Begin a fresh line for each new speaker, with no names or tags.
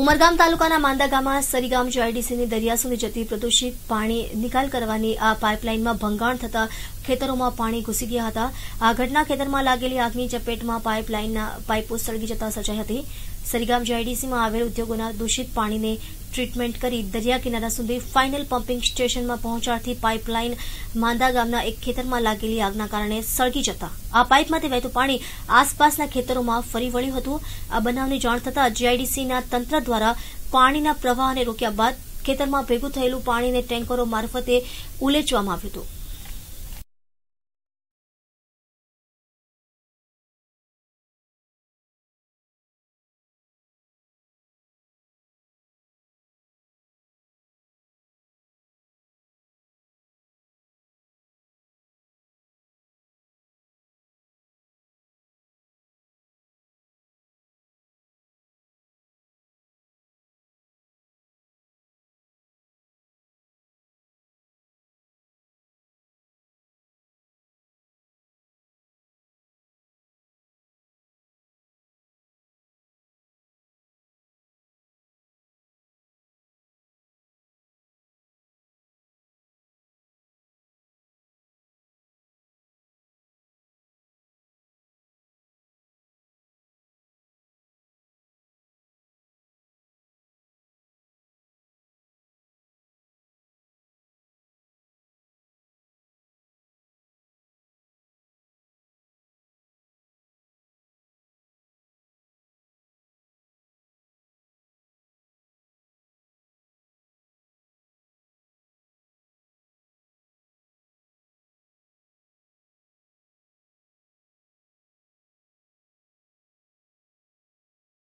ઉમરગામ તાલુકાના માંદા ગામમાં સરીગામ જીઆઈડીસીની દરિયા સુધી જતી પ્રદૂષિત પાણી નિકાલ કરવાની આ પાઇપલાઇનમાં ભંગાણ થતા ખેતરોમાં પાણી ઘૂસી ગયા હતા આ ઘટના ખેતરમાં લાગેલી આગની ચપેટમાં પાઇપલાઇનના પાઇપો સળગી જતા સર્જાઈ હતી સરીગામ જીઆઈડીસીમાં આવેલ ઉદ્યોગોના દૂષિત પાણીને ટ્રીટમેન્ટ કરી દરિયા કિનારા સુધી ફાઇનલ પમ્પિંગ સ્ટેશનમાં પહોંચાડતી પાઇપલાઇન માંદા ગામના એક ખેતરમાં લાગેલી આગના કારણે સળગી જતા આ પાઇપમાંથી વહેતું પાણી આસપાસના ખેતરોમાં ફરી વળ્યું હતું આ બનાવની જાણ થતાં જીઆઈડીસીના તંત્ર દ્વારા પાણીના પ્રવાહને રોક્યા બાદ ખેતરમાં ભેગું થયેલું પાણીને ટેન્કરો મારફતે ઉલેચવામાં આવ્યું હતું